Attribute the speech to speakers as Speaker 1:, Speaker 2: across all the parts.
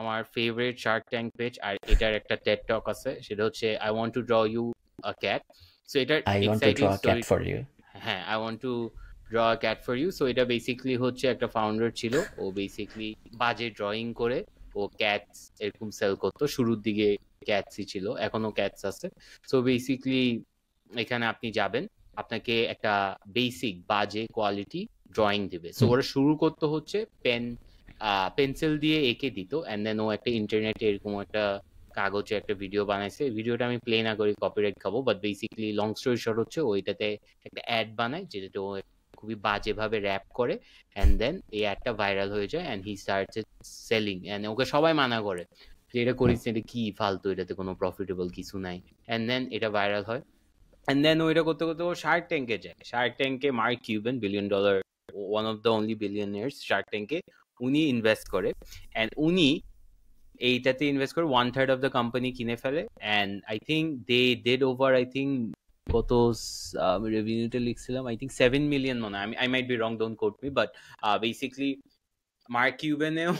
Speaker 1: আমার favourite shark tank page আর এটার একটা টেড টক আছে সেটা হচ্ছে I want to draw you a cat so এটা এক্সাইটিং স্টোরি ফর ইউ হ্যাঁ I want to draw a cat for you so এটা বেসিক্যালি হচ্ছে একটা ফাউন্ডার ছিল ও বেসিক্যালি বাজে ড্রয়িং করে ও ক্যাটস এরকম সেল করতো শুরুর দিকে ক্যাটসই ছিল এখনো ক্যাটস আছে সো বেসিক্যালি এখানে আপনি যাবেন আপনাকে একটা বেসিক বাজে কোয়ালিটি ড্রয়িং দিবে সো ওরা শুরু করতে হচ্ছে পেন পেন্সিল দিয়ে এঁকে দিত অ্যান্ড দেন ও একটা ইন্টারনেটে এরকম একটা কাগজে একটা ভিডিও বানাইছে ভিডিওটা আমি প্লে না করি কপিরাইট খাবো but basically long story short হচ্ছে ওইটাতে একটা অ্যাড বানায় যেটাতে ও খুবই বাজেভাবে র্যাপ করে অ্যান্ড দেন এই অ্যাডটা ভাইরাল হয়ে যায় and he starts selling and okay সবাই মানা করে যে এটা করিস এটা কি ফালতু এটাতে কোনো প্রফিটেবল কিছু নাই অ্যান্ড দেন এটা ভাইরাল হয় অ্যান্ড দেন ওইটা করতে করতে ও শার্ক ট্যাঙ্কে যায় শার্ক ট্যাঙ্কে Mark Cuban billion dollar one of the only billionaires shark ট্যাঙ্কে উনি ইনভেস্ট করে অ্যান্ড উনি এইটাতে ইনভেস্ট করে one third of the company কিনে ফেলে and I think they did over I think কত রেভিনিউটা লিখছিলাম আই থিঙ্ক সেভেন মিলিয়ন মনে হয় I might be wrong don't quote me but basically Mark কিউবেনেও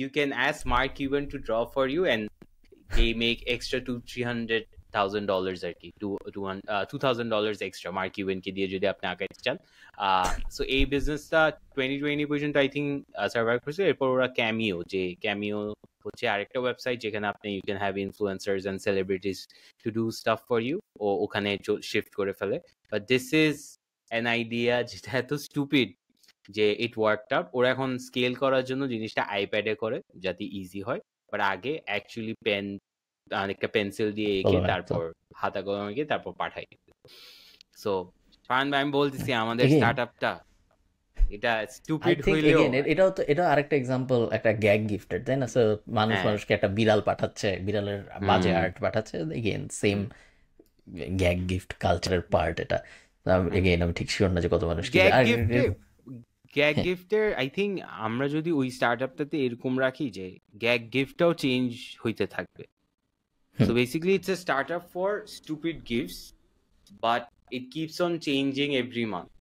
Speaker 1: you can ask Mark Cuban to draw for you and they make extra two three hundred thousand dollars আর কি two two two thousand dollars extra Mark ইউএনকে দিয়ে যদি আপনি আঁকাইতে চান so uh, এই বিজনেসটা টোয়েন্টি টোয়েন্টি পর্যন্ত আই থিঙ্ক সার্ভাইভ করছে এরপর ওরা ক্যামিও যে ক্যামিও হচ্ছে আরেকটা ওয়েবসাইট যেখানে আপনি you can have influencers and celebrities to do stuff for you ও ওখানে শিফট করে ফেলে but this is an idea যেটা এত স্টুপিড যে ইট ওয়ার্ক আউট ওরা এখন স্কেল করার জন্য জিনিসটা আইপ্যাডে করে যাতে ইজি হয় বাট আগে অ্যাকচুয়ালি পেন অনেকটা পেন্সিল দিয়ে এঁকে আচ্ছা। তারপর হাতা কলম এঁকে তারপর পাঠাই সো ফারান ভাই আমি বলতেছি আমাদের স্টার্টআপটা এটা স্টুপিড হইলেও এটাও তো এটা আরেকটা এক্সাম্পল একটা গ্যাগ গিফটেড তাই না সো মানুষ হ্যাঁ। মানুষকে একটা বিড়াল পাঠাচ্ছে বিড়ালের বাজে আর্ট পাঠাচ্ছে এগেইন সেম গ্যাগ গিফট কালচারের পার্ট এটা এগেইন um, আমি ঠিক শিওর না যে কত মানুষ গ্যাগ গিফটের আই থিঙ্ক আমরা যদি ওই স্টার্টআপটাতে এরকম রাখি যে গ্যাগ গিফটটাও চেঞ্জ হইতে থাকবে Hmm. So basically, it's a startup for stupid gifts, but it keeps on changing every month.